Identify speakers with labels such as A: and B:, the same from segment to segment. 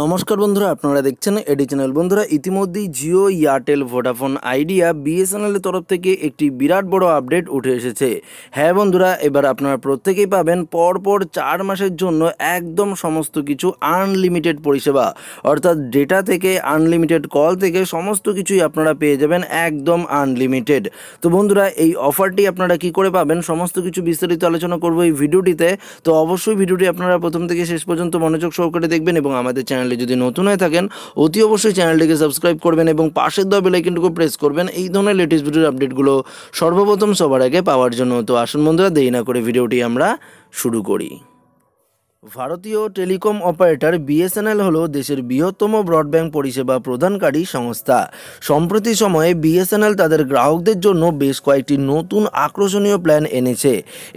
A: নমস্কার বন্ধুরা আপনারা দেখছেন এডি চ্যানেল বন্ধুরা ইতিমধ্যেই জিও এয়ারটেল ভোডাফোন আইডিয়া বিএসএনএলের তরফ থেকে একটি বিরাট বড় আপডেট উঠে এসেছে হ্যাঁ বন্ধুরা এবার আপনারা প্রত্যেকেই পাবেন পরপর চার মাসের জন্য একদম সমস্ত কিছু আনলিমিটেড পরিষেবা অর্থাৎ ডেটা থেকে আনলিমিটেড কল থেকে সমস্ত কিছুই আপনারা পেয়ে যাবেন একদম আনলিমিটেড তো বন্ধুরা এই অফারটি আপনারা কি করে পাবেন সমস্ত কিছু বিস্তারিত আলোচনা করব এই ভিডিওটিতে তো অবশ্যই ভিডিওটি আপনারা প্রথম থেকে শেষ পর্যন্ত মনোযোগ সহকারে দেখবেন এবং আমাদের চ্যানেল চ্যানেলে যদি নতুন হয়ে থাকেন অতি অবশ্যই চ্যানেলটিকে সাবস্ক্রাইব করবেন এবং পাশের দেওয়া বেলাইকিনটুকু প্রেস করবেন এই ধরনের লেটেস্ট ভিডিওর আপডেটগুলো সর্বপ্রথম সবার আগে পাওয়ার জন্য তো আসুন বন্ধুরা দেরি না করে ভিডিওটি আমরা শুরু করি ভারতীয় টেলিকম অপারেটর বিএসএনএল হল দেশের বৃহত্তম ব্রডব্যান্ড পরিষেবা প্রদানকারী সংস্থা সম্প্রতি সময়ে বিএসএনএল তাদের গ্রাহকদের জন্য বেশ কয়েকটি নতুন আকর্ষণীয় প্ল্যান এনেছে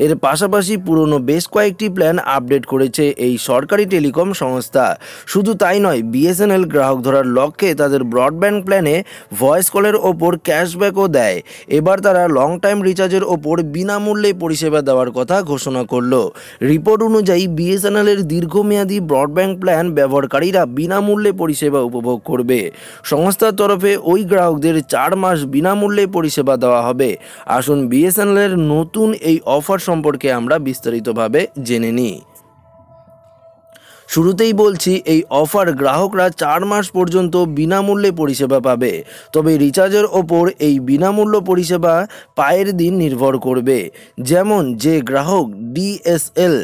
A: এর পাশাপাশি পুরনো বেশ কয়েকটি প্ল্যান আপডেট করেছে এই সরকারি টেলিকম সংস্থা শুধু তাই নয় বিএসএনএল গ্রাহক ধরার লক্ষ্যে তাদের ব্রডব্যান্ড প্ল্যানে ভয়েস কলের ওপর ক্যাশব্যাকও দেয় এবার তারা লং টাইম রিচার্জের ওপর বিনামূল্যে পরিষেবা দেওয়ার কথা ঘোষণা করল রিপোর্ট অনুযায়ী বিএসএন চ্যানেলের দীর্ঘমেয়াদী ব্রডব্যান্ড প্ল্যান ব্যবহারকারীরা বিনামূল্যে পরিষেবা উপভোগ করবে সংস্থার তরফে ওই গ্রাহকদের চার মাস বিনামূল্যে পরিষেবা দেওয়া হবে আসুন বিএসএনএলের নতুন এই অফার সম্পর্কে আমরা বিস্তারিতভাবে জেনে নিই শুরুতেই বলছি এই অফার গ্রাহকরা চার মাস পর্যন্ত বিনামূল্যে পরিষেবা পাবে তবে রিচার্জের ওপর এই বিনামূল্য পরিষেবা পায়ের দিন নির্ভর করবে যেমন যে গ্রাহক ডিএসএল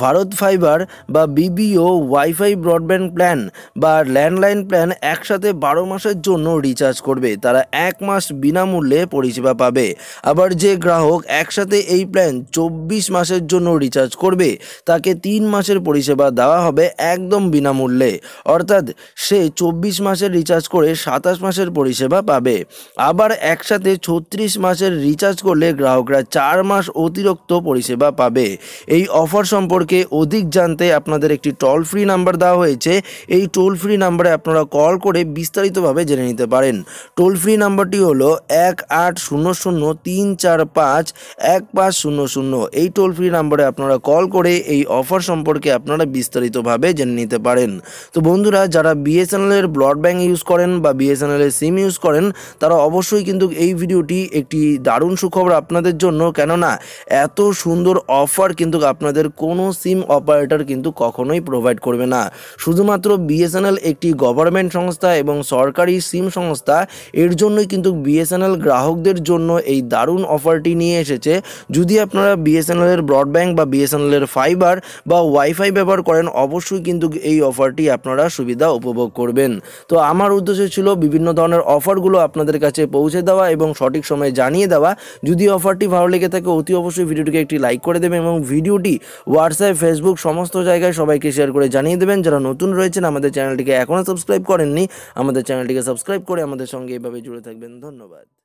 A: ভারত ফাইবার বা বিবিও ওয়াইফাই ব্রডব্যান্ড প্ল্যান বা ল্যান্ডলাইন প্ল্যান একসাথে বারো মাসের জন্য রিচার্জ করবে তারা এক মাস বিনামূল্যে পরিষেবা পাবে আবার যে গ্রাহক একসাথে এই প্ল্যান চব্বিশ মাসের জন্য রিচার্জ করবে তাকে তিন মাসের পরিষেবা দেওয়া হবে হবে একদম বিনামূল্যে অর্থাৎ সে চব্বিশ মাসের রিচার্জ করে সাতাশ মাসের পরিষেবা পাবে আবার একসাথে ছত্রিশ মাসের রিচার্জ করলে গ্রাহকরা চার মাস অতিরিক্ত পরিষেবা পাবে এই অফার সম্পর্কে অধিক জানতে আপনাদের একটি টোল ফ্রি নাম্বার দেওয়া হয়েছে এই টোল ফ্রি নাম্বারে আপনারা কল করে বিস্তারিতভাবে জেনে নিতে পারেন টোল ফ্রি নাম্বারটি হলো এক আট শূন্য শূন্য তিন চার পাঁচ এক পাঁচ শূন্য শূন্য এই টোল ফ্রি নাম্বারে আপনারা কল করে এই অফার সম্পর্কে আপনারা বিস্তারিতভাবে করাবে জেনে নিতে পারেন তো বন্ধুরা যারা বিএসএনএলের ব্রডব্যান্ড ইউজ করেন বা বিএসএনএলের সিম ইউজ করেন তারা অবশ্যই কিন্তু এই ভিডিওটি একটি দারুণ সুখবর আপনাদের জন্য কেননা এত সুন্দর অফার কিন্তু আপনাদের কোনো সিম অপারেটর কিন্তু কখনোই প্রোভাইড করবে না শুধুমাত্র বিএসএনএল একটি গভর্নমেন্ট সংস্থা এবং সরকারি সিম সংস্থা এর জন্যই কিন্তু বিএসএনএল গ্রাহকদের জন্য এই দারুণ অফারটি নিয়ে এসেছে যদি আপনারা বিএসএনএলের ব্রডব্যাঙ্ক বা বিএসএনএলের ফাইবার বা ওয়াইফাই ব্যবহার করেন অবশ্যই অবশ্যই কিন্তু এই অফারটি আপনারা সুবিধা উপভোগ করবেন তো আমার উদ্দেশ্য ছিল বিভিন্ন ধরনের অফারগুলো আপনাদের কাছে পৌঁছে দেওয়া এবং সঠিক সময়ে জানিয়ে দেওয়া যদি অফারটি ভালো লেগে থাকে অতি অবশ্যই ভিডিওটিকে একটি লাইক করে দেবেন এবং ভিডিওটি হোয়াটসঅ্যাপ ফেসবুক সমস্ত জায়গায় সবাইকে শেয়ার করে জানিয়ে দেবেন যারা নতুন রয়েছেন আমাদের চ্যানেলটিকে এখনও সাবস্ক্রাইব করেননি আমাদের চ্যানেলটিকে সাবস্ক্রাইব করে আমাদের সঙ্গে এভাবে জুড়ে থাকবেন ধন্যবাদ